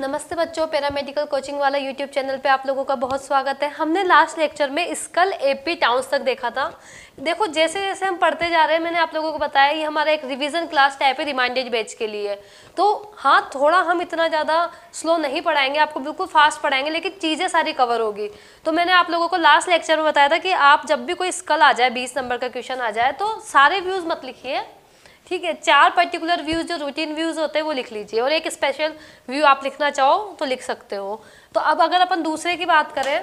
नमस्ते बच्चों paramedical coaching वाला यूट्यूब चैनल पे आप लोगों का बहुत स्वागत है हमने लास्ट लेक्चर में स्कल एपी टाउन्स तक देखा था देखो जैसे जैसे हम पढ़ते जा रहे हैं मैंने आप लोगों को बताया ये हमारा एक रिवीजन क्लास टाइप है रिमाइंडेड बैच के लिए तो हाँ थोड़ा हम इतना ज़्यादा स्लो नहीं पढ़ाएंगे आपको बिल्कुल फास्ट पढ़ाएंगे लेकिन चीज़ें सारी कवर होगी तो मैंने आप लोगों को लास्ट लेक्चर में बताया था कि आप जब भी कोई स्कल आ जाए बीस नंबर का क्वेश्चन आ जाए तो सारे व्यूज़ मत लिखिए ठीक है चार पर्टिकुलर व्यूज़ जो रूटीन व्यूज़ होते हैं वो लिख लीजिए और एक स्पेशल व्यू आप लिखना चाहो तो लिख सकते हो तो अब अगर अपन दूसरे की बात करें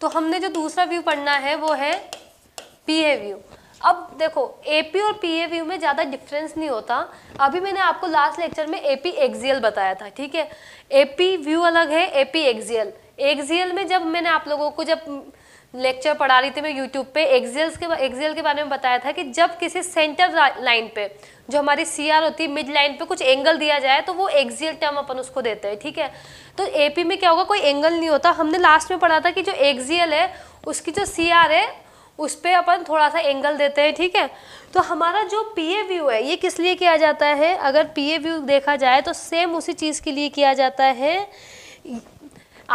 तो हमने जो दूसरा व्यू पढ़ना है वो है पी ए व्यू अब देखो एपी और पीए व्यू में ज़्यादा डिफरेंस नहीं होता अभी मैंने आपको लास्ट लेक्चर में एपी एक्सियल बताया था ठीक है एपी व्यू अलग है एपी एक्सियल एक्सियल में जब मैंने आप लोगों को जब लेक्चर पढ़ा रही थी मैं यूट्यूब पे एक्सेल्स के एक्सेल के बारे में बताया था कि जब किसी सेंटर लाइन पे जो हमारी सी आर होती है मिड लाइन पे कुछ एंगल दिया जाए तो वो एक्सियल टर्म अपन उसको देते हैं ठीक है तो एपी में क्या होगा कोई एंगल नहीं होता हमने लास्ट में पढ़ा था कि जो एक्सियल है उसकी जो सी आर है उस पर अपन थोड़ा सा एंगल देते हैं ठीक है तो हमारा जो पी ए व्यू है ये किस लिए किया जाता है अगर पी ए व्यू देखा जाए तो सेम उसी चीज़ के लिए किया जाता है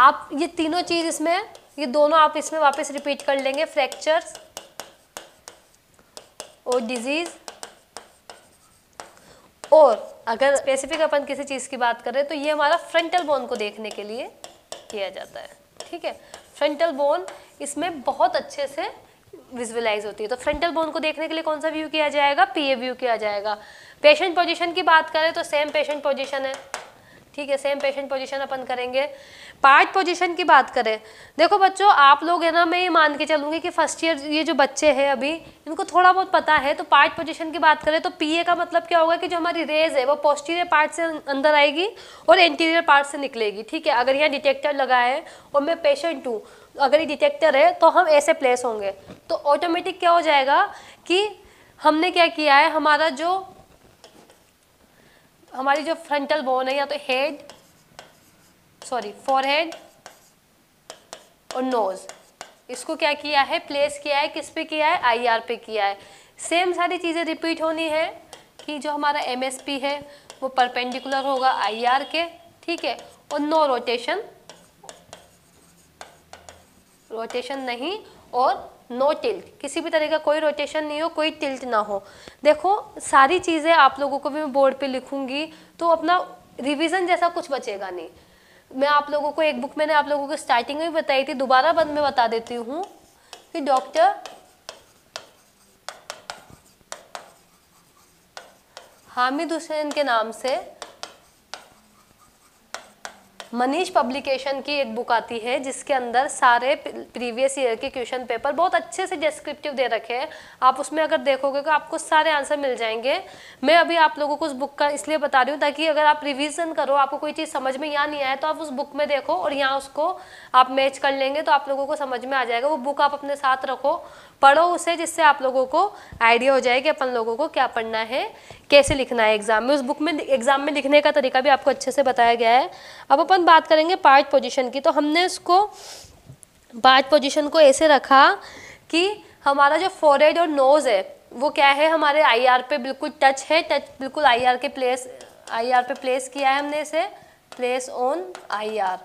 आप ये तीनों चीज़ इसमें ये दोनों आप इसमें वापस रिपीट कर लेंगे फ्रैक्चर्स और डिजीज़ और अगर स्पेसिफिक अपन किसी चीज़ की बात करें तो ये हमारा फ्रंटल बोन को देखने के लिए किया जाता है ठीक है फ्रंटल बोन इसमें बहुत अच्छे से विजुअलाइज होती है तो फ्रंटल बोन को देखने के लिए कौन सा व्यू किया जाएगा पीए व्यू किया जाएगा पेशेंट पोजीशन की बात करें तो सेम पेशेंट पोजीशन है ठीक है सेम पेशेंट पोजीशन अपन करेंगे पार्ट पोजीशन की बात करें देखो बच्चों आप लोग है ना मैं ये मान के चलूंगी कि फर्स्ट ईयर ये जो बच्चे हैं अभी इनको थोड़ा बहुत पता है तो पार्ट पोजीशन की बात करें तो पीए का मतलब क्या होगा कि जो हमारी रेज है वो पोस्टीरियर पार्ट से अंदर आएगी और इंटीरियर पार्ट से निकलेगी ठीक है अगर यहाँ डिटेक्टर लगा है और मैं पेशेंट हूँ अगर ये डिटेक्टर है तो हम ऐसे प्लेस होंगे तो ऑटोमेटिक क्या हो जाएगा कि हमने क्या किया है हमारा जो हमारी जो फ्रंटल बोन है या तो हेड सॉरी फॉरहेड और नोज इसको क्या किया है प्लेस किया है किस पे किया है आईआर पे किया है सेम सारी चीज़ें रिपीट होनी है कि जो हमारा एमएसपी है वो परपेंडिकुलर होगा आईआर के ठीक है और नो रोटेशन रोटेशन नहीं और नो टिल्ट किसी भी तरह का कोई रोटेशन नहीं हो कोई टिल्ट ना हो देखो सारी चीज़ें आप लोगों को भी मैं बोर्ड पे लिखूंगी तो अपना रिवीजन जैसा कुछ बचेगा नहीं मैं आप लोगों को एक बुक मैंने आप लोगों को स्टार्टिंग में बताई थी दोबारा बंद में बता देती हूँ कि डॉक्टर हामिद हुसैन के नाम से मनीष पब्लिकेशन की एक बुक आती है जिसके अंदर सारे प्रीवियस ईयर के क्वेश्चन पेपर बहुत अच्छे से डिस्क्रिप्टिव दे रखे हैं आप उसमें अगर देखोगे तो आपको सारे आंसर मिल जाएंगे मैं अभी आप लोगों को उस बुक का इसलिए बता रही हूँ ताकि अगर आप रिविजन करो आपको कोई चीज़ समझ में यहाँ नहीं आए तो आप उस बुक में देखो और यहाँ उसको आप मैच कर लेंगे तो आप लोगों को समझ में आ जाएगा वो बुक आप अपने साथ रखो पढ़ो उसे जिससे आप लोगों को आइडिया हो जाए कि अपन लोगों को क्या पढ़ना है कैसे लिखना है एग्ज़ाम में उस बुक में एग्ज़ाम में लिखने का तरीका भी आपको अच्छे से बताया गया है अब अपन हम बात करेंगे पाँच पोजीशन की तो हमने उसको पाँच पोजीशन को ऐसे रखा कि हमारा जो फोरहेड और नोज़ है वो क्या है हमारे आईआर पे बिल्कुल टच है टच बिल्कुल आईआर के प्लेस आईआर पे प्लेस किया है हमने इसे प्लेस ऑन आईआर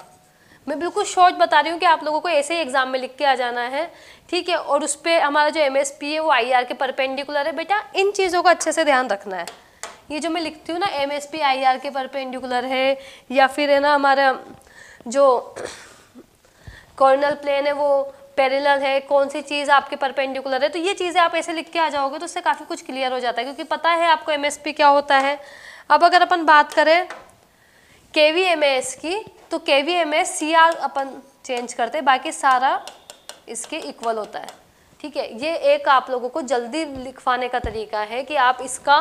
मैं बिल्कुल शॉर्ट बता रही हूँ कि आप लोगों को ऐसे ही एग्ज़ाम में लिख के आ जाना है ठीक है और उस पर हमारा जो एम है वो आई के परपेंडिकुलर है बेटा इन चीज़ों को अच्छे से ध्यान रखना है ये जो मैं लिखती हूँ ना M S P I R के परपेंडिकुलर है या फिर है ना हमारा जो कॉर्नल प्लेन है वो पैरेलल है कौन सी चीज़ आपके परपेंडिकुलर है तो ये चीज़ें आप ऐसे लिख के आ जाओगे तो उससे काफ़ी कुछ क्लियर हो जाता है क्योंकि पता है आपको एम क्या होता है अब अगर अपन बात करें के वी एम एस की तो के V M S C R अपन चेंज करते बाकी सारा इसके इक्वल होता है ठीक है ये एक आप लोगों को जल्दी लिखवाने का तरीका है कि आप इसका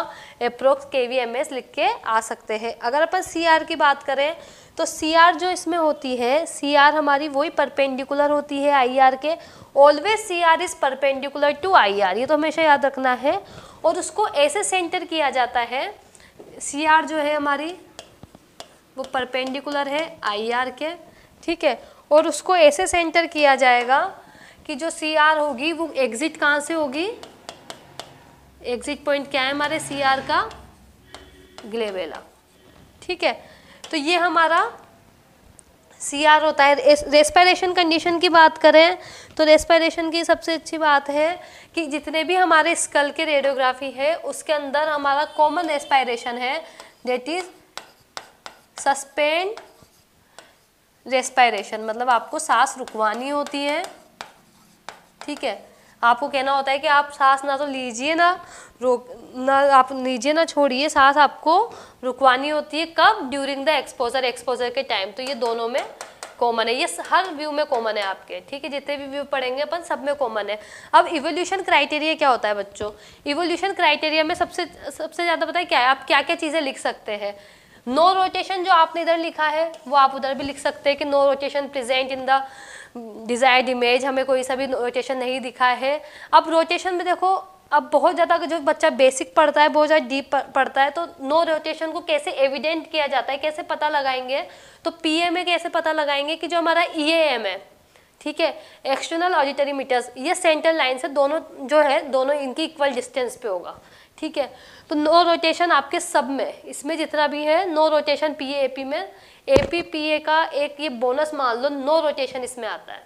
अप्रोक्स के वी एम एस लिख के आ सकते हैं अगर अपन सी आर की बात करें तो सी आर जो इसमें होती है सी आर हमारी वही परपेंडिकुलर होती है आई आर के always C R is perpendicular to I R ये तो हमेशा याद रखना है और उसको ऐसे सेंटर किया जाता है सी आर जो है हमारी वो परपेंडिकुलर है आई आर के ठीक है और उसको ऐसे सेंटर किया जाएगा कि जो सी आर होगी वो एग्जिट कहाँ से होगी एग्जिट पॉइंट क्या है हमारे सी आर का ग्लेवेला ठीक है तो ये हमारा सी आर होता है रेस्पायरेशन कंडीशन की बात करें तो रेस्पायरेशन की सबसे अच्छी बात है कि जितने भी हमारे स्कल के रेडियोग्राफी है उसके अंदर हमारा कॉमन रेस्पायरेशन है डेट इज सस्पेंड रेस्पायरेशन मतलब आपको सांस रुकवानी होती है ठीक है आपको कहना होता है कि आप सांस ना तो लीजिए ना रोक ना आप लीजिए ना छोड़िए सांस आपको रुकवानी होती है कब ड्यूरिंग द एक्सपोजर एक्सपोजर के टाइम तो ये दोनों में कॉमन है ये हर व्यू में कॉमन है आपके ठीक है जितने भी व्यू पढ़ेंगे अपन सब में कॉमन है अब इवोल्यूशन क्राइटेरिया क्या होता है बच्चों इवोल्यूशन क्राइटेरिया में सबसे सबसे ज़्यादा पता है क्या है आप क्या क्या चीज़ें लिख सकते हैं नो रोटेशन जो आपने इधर लिखा है वो आप उधर भी लिख सकते हैं कि no rotation present in the desired image हमें कोई सा भी रोटेशन नहीं दिखा है अब रोटेशन में देखो अब बहुत ज़्यादा जो बच्चा बेसिक पढ़ता है बहुत ज़्यादा डीप पढ़ता है तो नो रोटेशन को कैसे एविडेंट किया जाता है कैसे पता लगाएंगे तो पी में कैसे पता लगाएंगे कि जो हमारा ई e है ठीक है एक्सटर्नल ऑडिटरी मीटर्स ये सेंटर लाइन से दोनों जो है दोनों इनकी इक्वल डिस्टेंस पे होगा ठीक है तो नो रोटेशन आपके सब में इसमें जितना भी है no rotation P A P में ए का एक ये बोनस मान लो नो रोटेशन इसमें आता है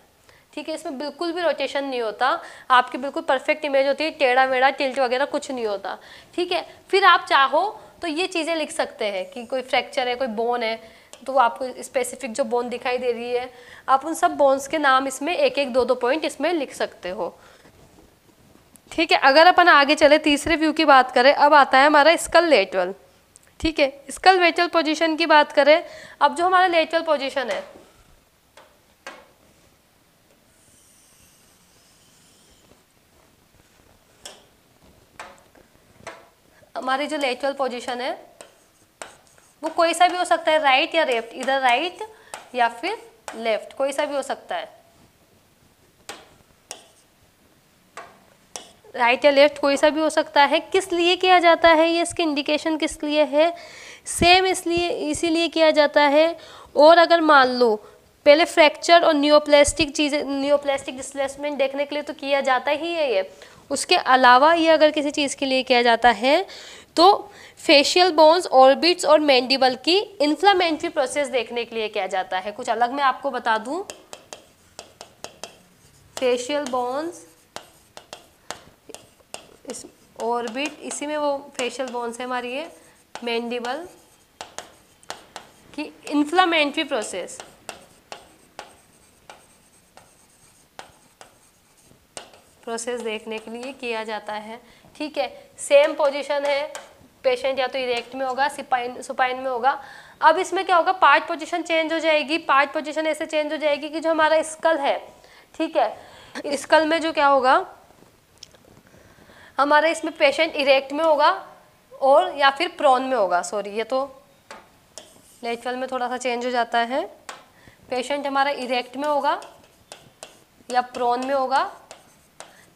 ठीक है इसमें बिल्कुल भी रोटेशन नहीं होता आपकी बिल्कुल परफेक्ट इमेज होती है टेढ़ा मेढ़ा टिल्ट वगैरह कुछ नहीं होता ठीक है फिर आप चाहो तो ये चीज़ें लिख सकते हैं कि कोई फ्रैक्चर है कोई बोन है तो आपको स्पेसिफिक जो बोन दिखाई दे रही है आप उन सब बोन्स के नाम इसमें एक एक दो दो पॉइंट इसमें लिख सकते हो ठीक है अगर अपन आगे चले तीसरे व्यू की बात करें अब आता है हमारा स्कल लेटवल ठीक है इसकल लेटरल पोजीशन की बात करें अब जो हमारा लेटरल पोजीशन है हमारी जो लेटरल पोजीशन है वो कोई सा भी हो सकता है राइट या लेफ्ट इधर राइट या फिर लेफ्ट कोई सा भी हो सकता है राइट या लेफ़्ट कोई सा भी हो सकता है किस लिए किया जाता है ये इसके इंडिकेशन किस लिए है सेम इसलिए इसीलिए किया जाता है और अगर मान लो पहले फ्रैक्चर और न्योप्लास्टिक चीज़ें न्योप्लास्टिक डिस्प्लेसमेंट देखने के लिए तो किया जाता ही है ये उसके अलावा ये अगर किसी चीज़ के लिए किया जाता है तो फेशियल बोन्स ऑर्बिट्स और मैंडिबल की इन्फ्लामेंट्री प्रोसेस देखने के लिए किया जाता है कुछ अलग मैं आपको बता दूँ फेशियल बोन्स इस ऑर्बिट इसी में वो फेशियल बोन्स है हमारी ये मैंडिबल की इन्फ्लामेंट्री प्रोसेस प्रोसेस देखने के लिए किया जाता है ठीक है सेम पोजीशन है पेशेंट या तो इरेक्ट में होगा सिपाइन सुपाइन में होगा अब इसमें क्या होगा पार्ट पोजीशन चेंज हो जाएगी पार्ट पोजीशन ऐसे चेंज हो जाएगी कि जो हमारा स्कल है ठीक है स्कल में जो क्या होगा हमारा इसमें पेशेंट इरेक्ट में होगा और या फिर प्रॉन में होगा सॉरी ये तो नेचुरल में थोड़ा सा चेंज हो जाता है पेशेंट हमारा इरेक्ट में होगा या प्रोन में होगा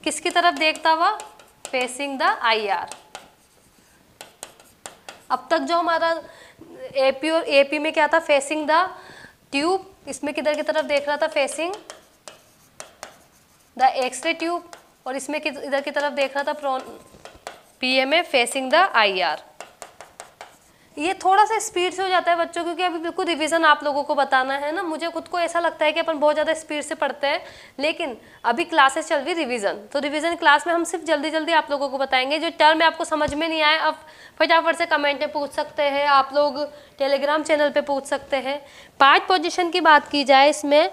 किसकी तरफ देखता हुआ फेसिंग द आईआर अब तक जो हमारा एपी और एपी में क्या था फेसिंग द ट्यूब इसमें किधर की तरफ देख रहा था फेसिंग द एक्सरे ट्यूब और इसमें इधर की तरफ देख रहा था prone P M A facing the I R ये थोड़ा सा स्पीड से हो जाता है बच्चों क्योंकि अभी बिल्कुल रिवीजन आप लोगों को बताना है ना मुझे खुद को ऐसा लगता है कि अपन बहुत ज़्यादा स्पीड से पढ़ते हैं लेकिन अभी क्लासेस चल रही रिवीजन तो रिवीजन क्लास में हम सिर्फ जल्दी जल्दी आप लोगों को बताएंगे जो टर्म आपको समझ में नहीं आए आप फटाफट से कमेंट में पूछ सकते हैं आप लोग टेलीग्राम चैनल पर पूछ सकते हैं पार्ट पोजिशन की बात की जाए इसमें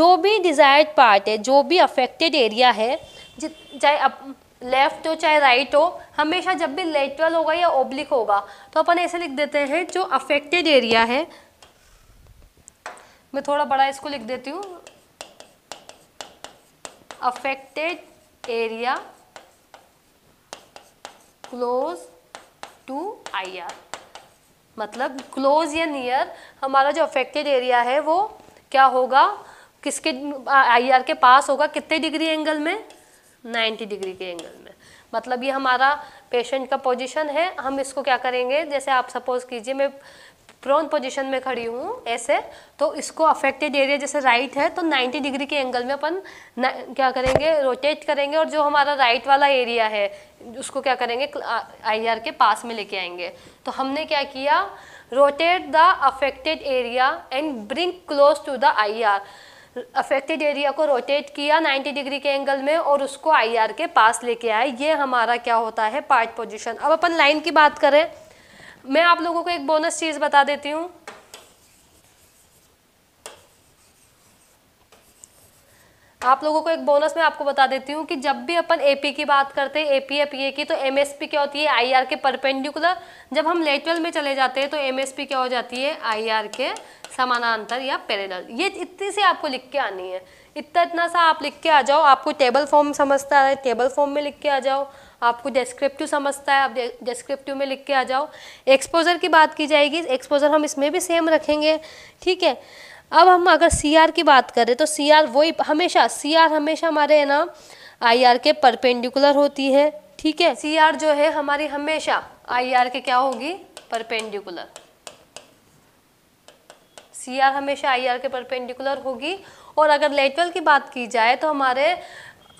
जो भी डिज़ायर्ड पार्ट है जो भी अफेक्टेड एरिया है चाहे अप लेफ्ट हो चाहे राइट हो हमेशा जब भी लेटरल होगा या ओब्लिक होगा तो अपन ऐसे लिख देते हैं जो अफेक्टेड एरिया है मैं थोड़ा बड़ा इसको लिख देती हूँ affected area close to I R मतलब क्लोज या नियर हमारा जो अफेक्टेड एरिया है वो क्या होगा किसके आई आर के पास होगा कितने डिग्री एंगल में 90 डिग्री के एंगल में मतलब ये हमारा पेशेंट का पोजीशन है हम इसको क्या करेंगे जैसे आप सपोज कीजिए मैं प्रोन पोजीशन में खड़ी हूँ ऐसे तो इसको अफेक्टेड एरिया जैसे राइट है तो 90 डिग्री के एंगल में अपन क्या करेंगे रोटेट करेंगे और जो हमारा राइट वाला एरिया है उसको क्या करेंगे आर के पास में लेके आएंगे तो हमने क्या किया rotate the affected area and bring close to the R affected area को रोटेट किया 90 डिग्री के एंगल में और उसको आईआर के पास लेके आए ये हमारा क्या होता है पार्ट पोजीशन अब अपन लाइन की बात करें मैं आप लोगों को एक बोनस चीज़ बता देती हूँ आप लोगों को एक बोनस मैं आपको बता देती हूँ कि जब भी अपन एपी की बात करते हैं एपी या पीए की तो एमएसपी क्या होती है आईआर के परपेंडिकुलर जब हम लेटरल में चले जाते हैं तो एमएसपी क्या हो जाती है आईआर के समानांतर या पैरेलल ये इतनी सी आपको लिख के आनी है इतना इतना सा आप लिख के आ जाओ आपको टेबल फॉर्म समझता है टेबल फॉर्म में लिख के आ जाओ आपको डेस्क्रिप्टिव समझता है आप डेस्क्रिप्टिव में लिख के आ जाओ एक्सपोजर की बात की जाएगी एक्सपोजर हम इसमें भी सेम रखेंगे ठीक है अब हम अगर सी आर की बात करें तो सी आर वही हमेशा सी आर हमेशा हमारे ना आई आर के परपेंडिकुलर होती है ठीक है सी आर जो है हमारी हमेशा आई आर के क्या होगी परपेंडिकुलर सी आर हमेशा आई आर के परपेंडिकुलर होगी और अगर लेटरल की बात की जाए तो हमारे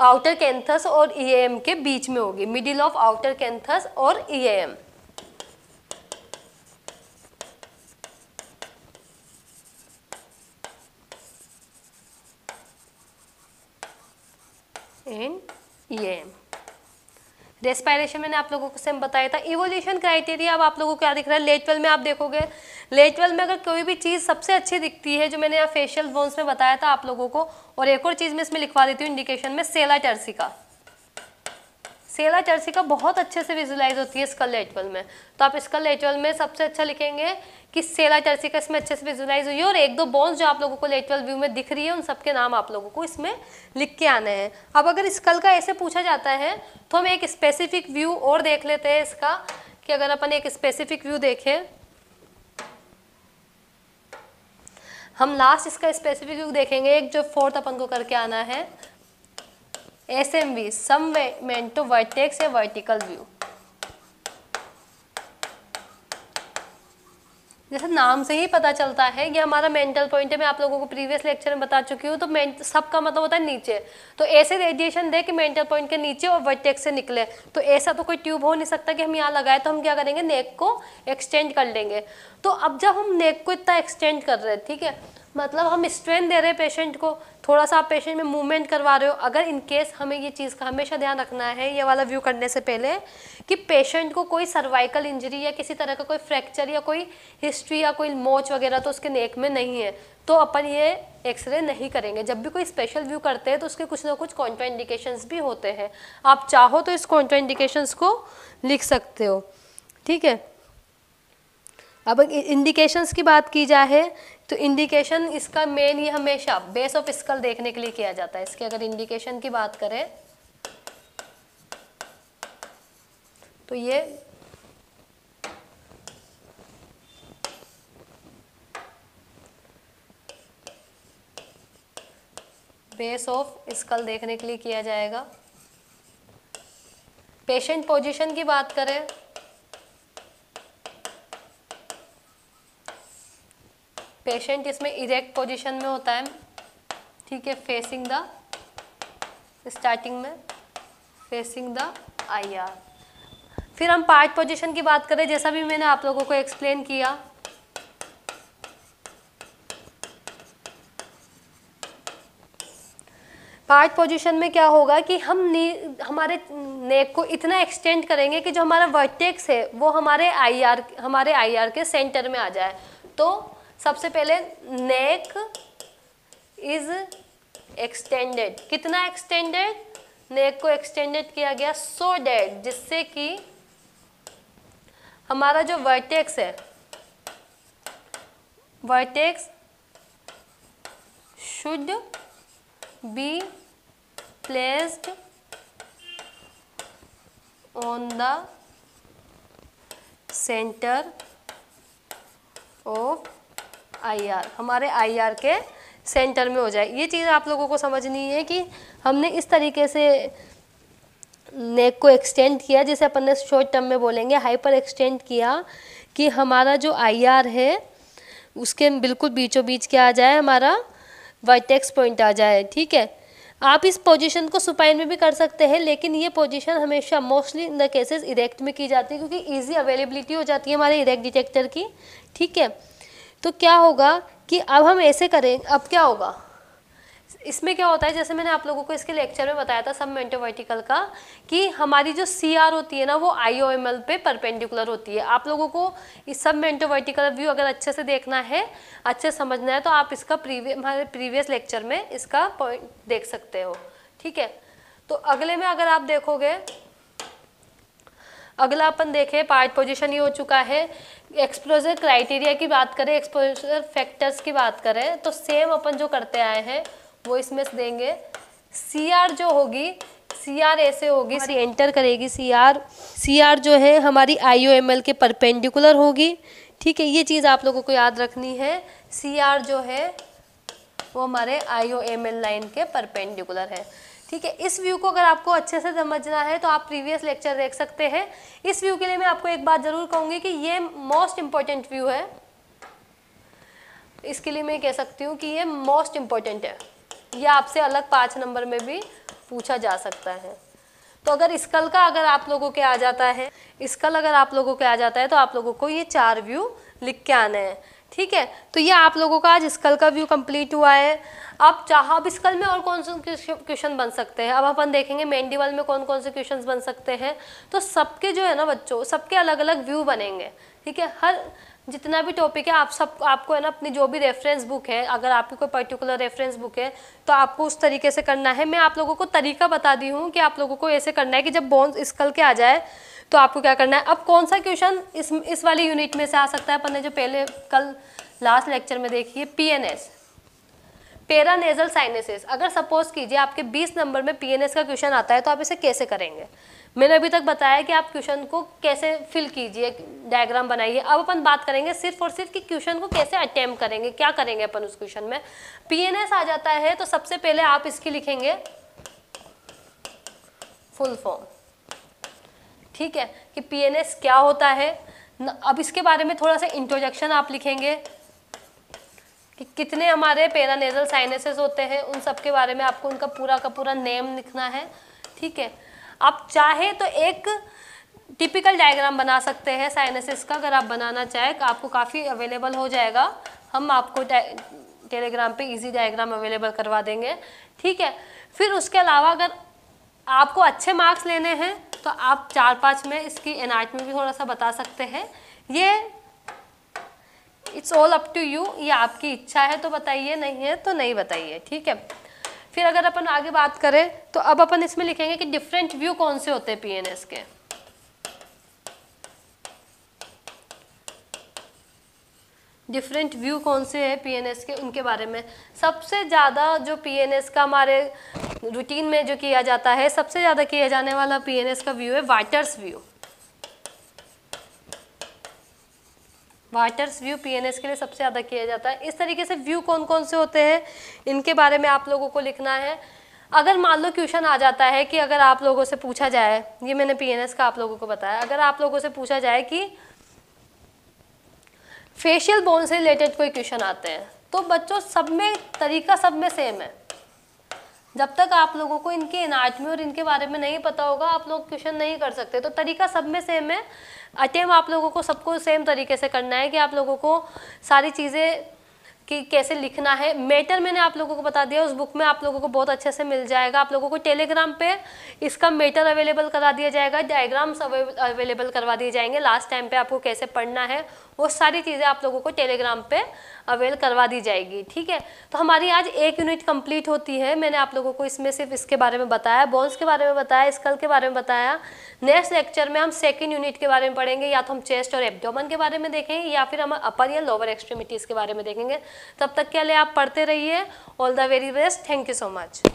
आउटर कैंथस और ई e एम के बीच में होगी मिडिल ऑफ आउटर कैंथस और E e M and E M respiration मैंने आप लोगों को सेम बताया था इवोल्यूशन क्राइटेरिया अब आप लोगों को क्या दिख रहा है लेट ट्वेल्व में आप देखोगे लेट ट्वेल्व में अगर कोई भी चीज़ सबसे अच्छी दिखती है जो मैंने यहाँ फेशियल बोन्स में बताया था आप लोगों को और एक और चीज़ मैं इसमें लिखवा देती हूँ इंडिकेशन में सेला टर्सी का सेला टर्सी का बहुत अच्छे से विजुलाइज होती है स्कल लेट ट्वेल्व में तो आप स्कल लेट ट्वेल्व में सबसे अच्छा लिखेंगे कि सेला का इसमें अच्छे से विजुलाइज हुई है और एक दो बोन्स जो आप लोगों को लेटरल व्यू में दिख रही है उन सबके नाम आप लोगों को इसमें लिख के आने हैं अब अगर स्कल का ऐसे पूछा जाता है तो हम एक स्पेसिफिक व्यू और देख लेते हैं इसका कि अगर अपन एक स्पेसिफिक व्यू देखें हम लास्ट इसका स्पेसिफिक व्यू देखेंगे एक जो फोर्थ अपन को करके आना है S M V submentovertex या वर्टिकल व्यू जैसे नाम से ही पता चलता है कि हमारा मेंटल पॉइंट है मैं आप लोगों को प्रीवियस लेक्चर में बता चुकी हूँ तो सब का मतलब होता है नीचे तो ऐसे रेडिएशन दे कि मेंटल पॉइंट के नीचे और वर्टेक्स से निकले तो ऐसा तो कोई ट्यूब हो नहीं सकता कि हम यहाँ लगाए तो हम क्या करेंगे नेक को एक्सटेंड कर लेंगे तो अब जब हम नेक को इतना एक्सटेंड कर रहे हैं ठीक है मतलब हम स्ट्रेंथ दे रहे हैं पेशेंट को थोड़ा सा आप पेशेंट में मूवमेंट करवा रहे हो अगर इन केस हमें ये चीज़ का हमेशा ध्यान रखना है ये वाला व्यू करने से पहले कि पेशेंट को कोई सर्वाइकल इंजरी या किसी तरह का कोई फ्रैक्चर या कोई हिस्ट्री या कोई मोच वगैरह तो उसके नेक में नहीं है तो अपन ये एक्सरे नहीं करेंगे जब भी कोई स्पेशल व्यू करते हैं तो उसके कुछ ना कुछ कॉन्ट्राइंडिकेशंस भी होते हैं आप चाहो तो इस कॉन्ट्राइंडिकेशंस को लिख सकते हो ठीक है अब इंडिकेशंस की बात की जाए तो इंडिकेशन इसका मेन ये हमेशा बेस ऑफ स्कल देखने के लिए किया जाता है इसके अगर इंडिकेशन की बात करें तो ये बेस ऑफ स्कल देखने के लिए किया जाएगा पेशेंट पोजीशन की बात करें पेशेंट इसमें इरेक्ट पोजीशन में होता है ठीक है फेसिंग द स्टार्टिंग में फेसिंग द आई आर फिर हम पार्ट पोजीशन की बात करें जैसा भी मैंने आप लोगों को एक्सप्लेन किया पार्ट पोजीशन में क्या होगा कि हम नी हमारे नेक को इतना एक्सटेंड करेंगे कि जो हमारा वर्टेक्स है वो हमारे आईआर हमारे आईआर के सेंटर में आ जाए तो सबसे पहले नेक इज एक्सटेंडेड कितना एक्सटेंडेड नेक को एक्सटेंडेड किया गया सो so डेड जिससे कि हमारा जो वर्टेक्स है vertex should be placed on the centre of IR हमारे आईआर के सेंटर में हो जाए ये चीज़ आप लोगों को समझनी है कि हमने इस तरीके से नेक को एक्सटेंड किया जिसे अपन ने शॉर्ट टर्म में बोलेंगे हाइपर एक्सटेंड किया कि हमारा जो आईआर है उसके बिल्कुल बीचों बीच क्या आ जाए हमारा वर्टेक्स पॉइंट आ जाए ठीक है आप इस पोजीशन को सुपाइन में भी कर सकते हैं लेकिन ये पोजीशन हमेशा mostly in the cases erect में की जाती है क्योंकि इजी अवेलेबिलिटी हो जाती है हमारे इरेक्ट डिटेक्टर की ठीक है तो क्या होगा कि अब हम ऐसे करें अब क्या होगा इसमें क्या होता है जैसे मैंने आप लोगों को इसके लेक्चर में बताया था सब मेंटो वर्टिकल का कि हमारी जो सी आर होती है ना वो आई ओ एम एल पे परपेंडिकुलर होती है आप लोगों को इस सब मेंटो वर्टिकल व्यू अगर अच्छे से देखना है अच्छे समझना है तो आप इसका प्रीवियस हमारे प्रीवियस लेक्चर में इसका पॉइंट देख सकते हो ठीक है तो अगले में अगर आप देखोगे अगला अपन देखें पार्ट पोजीशन ये हो चुका है एक्सप्लोजर क्राइटेरिया की बात करें एक्सप्लोजर फैक्टर्स की बात करें तो सेम अपन जो करते आए हैं वो इसमें से देंगे सी आर जो होगी सी आर ऐसे होगी सी एंटर करेगी सी आर सी आर जो है हमारी आई ओ एम एल के परपेंडिकुलर होगी ठीक है ये चीज़ आप लोगों को याद रखनी है सी आर जो है वो हमारे I O M L line के परपेंडिकुलर है ठीक है इस व्यू को अगर आपको अच्छे से समझना है तो आप प्रीवियस लेक्चर देख सकते हैं इस व्यू के लिए मैं आपको एक बात ज़रूर कहूंगी कि ये मोस्ट इंपॉर्टेंट व्यू है इसके लिए मैं कह सकती हूँ कि ये मोस्ट इम्पॉर्टेंट है यह आपसे अलग पाँच नंबर में भी पूछा जा सकता है तो अगर स्कल का अगर आप लोगों के आ जाता है स्कल अगर आप लोगों के आ जाता है तो आप लोगों को ये चार व्यू लिख के आने हैं ठीक है तो ये आप लोगों का आज स्कल का व्यू कंप्लीट हुआ है अब चाह अब स्कल में और कौन से क्वेश्चन बन सकते हैं अब अपन देखेंगे मेंडिवल में कौन कौन से क्वेश्चन बन सकते हैं तो सबके जो है ना बच्चों सबके अलग अलग व्यू बनेंगे ठीक है हर जितना भी टॉपिक है आप सब आपको है ना अपनी जो भी रेफरेंस बुक है अगर आपकी कोई पर्टिकुलर रेफरेंस बुक है तो आपको उस तरीके से करना है मैं आप लोगों को तरीका बता दी हूँ कि आप लोगों को ऐसे करना है कि जब बोन्स स्कल के आ जाए तो आपको क्या करना है अब कौन सा क्वेश्चन इस इस वाली यूनिट में से आ सकता है अपन ने जो पहले कल लास्ट लेक्चर में देखिए पी एन एस साइनेसिस अगर सपोज कीजिए आपके 20 नंबर में पीएनएस का क्वेश्चन आता है तो आप इसे कैसे करेंगे मैंने अभी तक बताया कि आप क्वेश्चन को कैसे फिल कीजिए डायग्राम बनाइए अब अपन बात करेंगे सिर्फ और सिर्फ कि क्वेश्चन को कैसे अटैम्प्ट करेंगे क्या करेंगे अपन उस क्वेश्चन में पीएनएस आ जाता है तो सबसे पहले आप इसकी लिखेंगे फुल फॉर्म ठीक है कि पी क्या होता है अब इसके बारे में थोड़ा सा इंट्रोडक्शन आप लिखेंगे कि कितने हमारे पेरानेजल साइनसेस होते हैं उन सब के बारे में आपको उनका पूरा का पूरा नेम लिखना है ठीक है आप चाहे तो एक टिपिकल डायग्राम बना सकते हैं साइनसेस का अगर आप बनाना चाहें तो आपको काफ़ी अवेलेबल हो जाएगा हम आपको टेलीग्राम पे इजी डायग्राम अवेलेबल करवा देंगे ठीक है फिर उसके अलावा अगर आपको अच्छे मार्क्स लेने हैं तो आप चार पाँच में इसकी में भी थोड़ा सा बता सकते हैं ये it's all up to you ये आपकी इच्छा है तो बताइए नहीं है तो नहीं बताइए ठीक है फिर अगर अपन आगे बात करें तो अब अपन इसमें लिखेंगे कि डिफरेंट व्यू कौन से होते हैं पी के डिफरेंट व्यू कौन से हैं पीएनएस के उनके बारे में सबसे ज़्यादा जो पीएनएस का हमारे रूटीन में जो किया जाता है सबसे ज़्यादा किया जाने वाला पीएनएस का व्यू है Waters view Waters view PNS के लिए सबसे ज़्यादा किया जाता है इस तरीके से व्यू कौन कौन से होते हैं इनके बारे में आप लोगों को लिखना है अगर मान लो क्वेश्चन आ जाता है कि अगर आप लोगों से पूछा जाए ये मैंने पीएनएस का आप लोगों को बताया अगर आप लोगों से पूछा जाए कि फेशियल बोन से रिलेटेड कोई क्वेश्चन आते हैं तो बच्चों सब में तरीका सब में सेम है जब तक आप लोगों को इनके एनाटमी और इनके बारे में नहीं पता होगा आप लोग क्वेश्चन नहीं कर सकते तो तरीका सब में सेम है अटेम आप लोगों को सबको सेम तरीके से करना है कि आप लोगों को सारी चीज़ें कि कैसे लिखना है मेटर मैंने आप लोगों को बता दिया उस बुक में आप लोगों को बहुत अच्छे से मिल जाएगा आप लोगों को टेलीग्राम पे इसका मेटर अवेलेबल करा दिया जाएगा डायग्राम्स अवेलेबल करवा दिए जाएंगे लास्ट टाइम पे आपको कैसे पढ़ना है वो सारी चीज़ें आप लोगों को टेलीग्राम पे अवेल करवा दी जाएगी ठीक है तो हमारी आज एक यूनिट कंप्लीट होती है मैंने आप लोगों को इसमें सिर्फ इसके बारे में बताया बोन्स के बारे में बताया स्कल के बारे में बताया नेक्स्ट लेक्चर में हम सेकेंड यूनिट के बारे में पढ़ेंगे या तो हम चेस्ट और एब्डोमन के बारे में देखेंगे या फिर हम अपर या लोअर एक्सट्रीमिटीज़ के बारे में देखेंगे तब तक के लिए आप पढ़ते रहिए all the very best thank you so much